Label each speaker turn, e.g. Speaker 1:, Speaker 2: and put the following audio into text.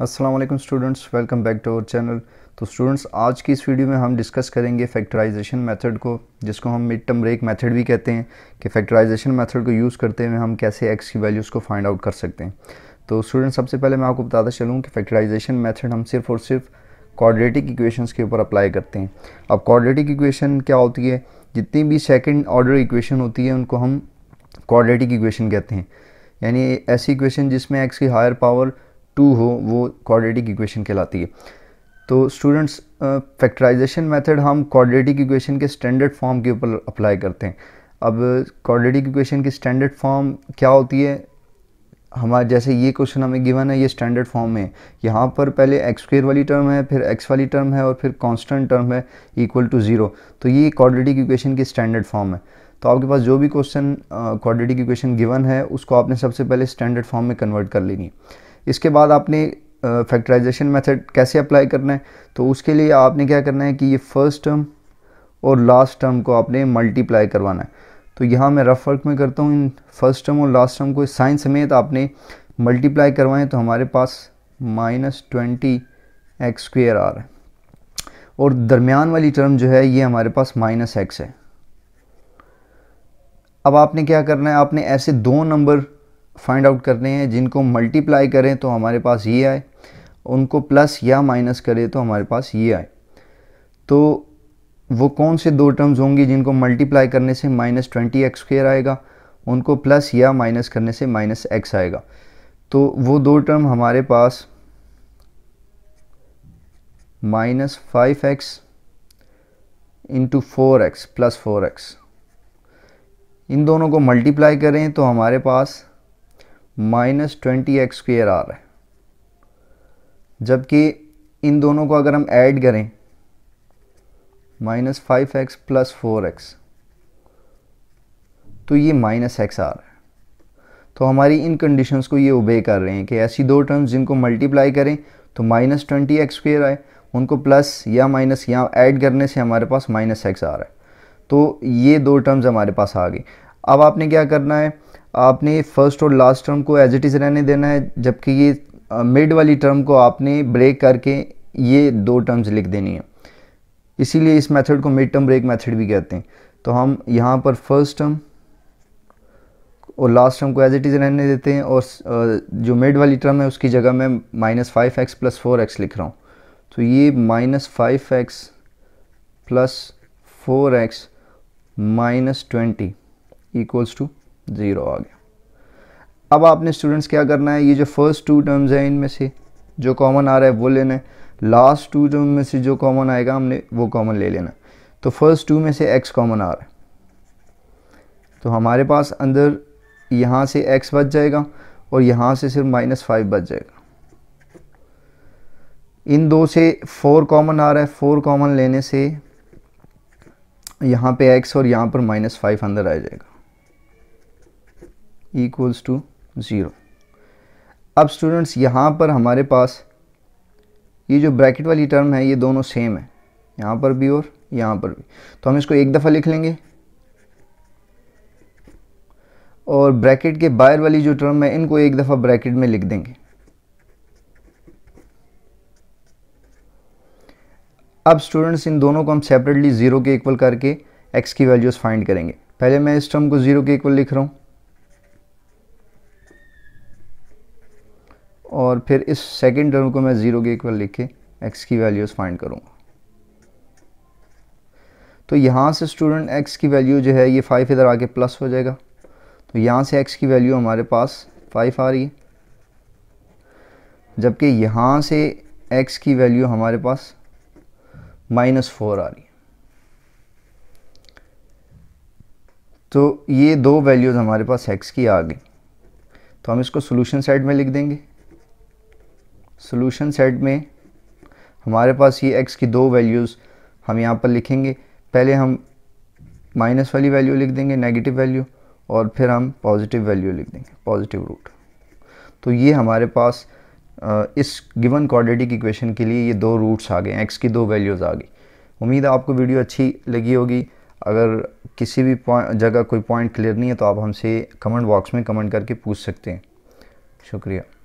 Speaker 1: Aslam students welcome back to our channel तो students आज की इस वीडियो में हम डिस्कस करेंगे फैक्टराइजेशन मेथड को जिसको हम मिड टर्म ब्रेक मेथड भी कहते हैं कि फैक्टराइजेशन मेथड को यूज़ करते हुए हम कैसे एक्स की वैल्यूज़ को फाइंड आउट कर सकते हैं तो स्टूडेंट्स सबसे पहले मैं आपको बताता चलूँ कि फैक्टराइजेशन मैथड हम सिर्फ और सिर्फ कॉर्डिनेटिक इक्वेशंस के ऊपर अप्लाई करते हैं अब कॉर्डिनेटिक इक्वेशन क्या होती है जितनी भी सेकेंड ऑर्डर इक्वेशन होती है उनको हम कॉर्डिनेटिक इक्वेशन कहते हैं यानी ऐसी इक्वेशन जिसमें एक्स की हायर पावर टू हो वो क्वाड्रेटिक इक्वेशन कहलाती है तो स्टूडेंट्स फैक्टराइजेशन मेथड हम क्वाड्रेटिक इक्वेशन के स्टैंडर्ड फॉर्म के ऊपर अप्लाई करते हैं अब क्वाड्रेटिक इक्वेशन की स्टैंडर्ड फॉर्म क्या होती है हमारा जैसे ये क्वेश्चन हमें गिवन है ये स्टैंडर्ड फॉर्म में यहाँ पर पहले एक्स स्क्र वाली टर्म है फिर एक्स वाली टर्म है और फिर कांस्टेंट टर्म है इक्वल टू ज़ीरो तो ये क्वाड्रेटिक इक्वेशन की स्टैंडर्ड फॉर्म है तो आपके पास जो भी क्वेश्चन क्वाड्रेटिक इक्वेशन गिवन है उसको आपने सबसे पहले स्टैंडर्ड फॉर्म में कन्वर्ट कर लेनी है इसके बाद आपने फैक्टराइजेशन मेथड कैसे अप्लाई करना है तो उसके लिए आपने क्या करना है कि ये फर्स्ट टर्म और लास्ट टर्म को आपने मल्टीप्लाई करवाना है तो यहाँ मैं रफ वर्क में करता हूँ इन फर्स्ट टर्म और लास्ट टर्म को साइन समेत आपने मल्टीप्लाई करवाएं तो हमारे पास माइनस ट्वेंटी एक्स स्क्वेयर आ रहा है और दरमियान वाली टर्म जो है ये हमारे पास माइनस एक्स है अब आपने क्या करना है आपने ऐसे दो नंबर फाइंड आउट करने हैं जिनको मल्टीप्लाई करें तो हमारे पास ये आए उनको प्लस या माइनस करें तो हमारे पास ये आए तो वो कौन से दो टर्म्स होंगी जिनको मल्टीप्लाई करने से माइनस ट्वेंटी एक्स स्क्र आएगा उनको प्लस या माइनस करने से माइनस एक्स आएगा तो वो दो टर्म हमारे पास minus five x into four x plus four x इन दोनों को मल्टीप्लाई करें तो हमारे पास माइनस ट्वेंटी एक्स स्क्र आ रहा है जबकि इन दोनों को अगर हम ऐड करें minus five x plus four x तो ये माइनस एक्स आ रहा है तो हमारी इन कंडीशंस को ये ओबे कर रहे हैं कि ऐसी दो टर्म्स जिनको मल्टीप्लाई करें तो माइनस ट्वेंटी एक्स स्क्र आए उनको प्लस या माइनस या ऐड करने से हमारे पास माइनस एक्स आ रहा है तो ये दो टर्म्स हमारे पास आ गई अब आपने क्या करना है आपने फर्स्ट और लास्ट टर्म को एज इट इज़ रहने देना है जबकि ये मिड वाली टर्म को आपने ब्रेक करके ये दो टर्म्स लिख देनी है इसीलिए इस मेथड को मिड टर्म ब्रेक मेथड भी कहते हैं तो हम यहाँ पर फर्स्ट टर्म और लास्ट टर्म को एज इट इज़ रहने देते हैं और जो मिड वाली टर्म है उसकी जगह मैं minus five x plus four x लिख रहा हूँ तो ये minus five x plus four x minus twenty equals to zero आ गया अब आपने स्टूडेंट्स क्या करना है ये जो फर्स्ट टू टर्म्स हैं इनमें से जो कॉमन आ रहा है वो लेना है लास्ट टू टर्म में से जो कॉमन आएगा हमने वो कॉमन ले लेना तो फर्स्ट टू में से एक्स कॉमन आ रहा है तो हमारे पास अंदर यहाँ से एक्स बच जाएगा और यहाँ से सिर्फ माइनस फाइव बच जाएगा इन दो से फोर कॉमन आ रहा है फोर कॉमन लेने से यहाँ पे एक्स और यहाँ पर माइनस फाइव अंदर आ जाएगा इक्वल्स टू ज़ीरो अब स्टूडेंट्स यहाँ पर हमारे पास ये जो ब्रैकेट वाली टर्म है ये दोनों सेम है यहाँ पर भी और यहाँ पर भी तो हम इसको एक दफ़ा लिख लेंगे और ब्रैकेट के बाहर वाली जो टर्म है इनको एक दफ़ा ब्रैकेट में लिख देंगे अब स्टूडेंट्स इन दोनों को हम सेपरेटली ज़ीरो के इक्वल करके एक्स की वैल्यूज़ फाइंड करेंगे पहले मैं इस टर्म को ज़ीरो के इक्वल लिख रहा हूँ और फिर इस सेकेंड टर्म को मैं ज़ीरो के इक्वल लिख के एक्स की वैल्यूज़ फाइंड करूँगा तो यहाँ से स्टूडेंट एक्स की वैल्यू जो है ये फाइव इधर आके प्लस हो जाएगा तो यहाँ से एक्स की वैल्यू हमारे पास फाइव आ रही है जबकि यहाँ से एक्स की वैल्यू हमारे पास माइनस फोर आ रही है तो ये दो वैल्यूज़ हमारे पास एक्स की आ गई तो हम इसको सोल्यूशन साइड में लिख देंगे सोल्यूशन सेट में हमारे पास ये एक्स की दो वैल्यूज़ हम यहाँ पर लिखेंगे पहले हम माइनस वाली वैल्यू लिख देंगे नेगेटिव वैल्यू और फिर हम पॉजिटिव वैल्यू लिख देंगे पॉजिटिव रूट तो ये हमारे पास इस गिवन क्वाड्रेटिक इक्वेशन के लिए ये दो रूट्स आ गए एक्स की दो वैल्यूज़ आ गई उम्मीद है आपको वीडियो अच्छी लगी होगी अगर किसी भी जगह कोई पॉइंट क्लियर नहीं है तो आप हमसे कमेंट बॉक्स में कमेंट करके पूछ सकते हैं शुक्रिया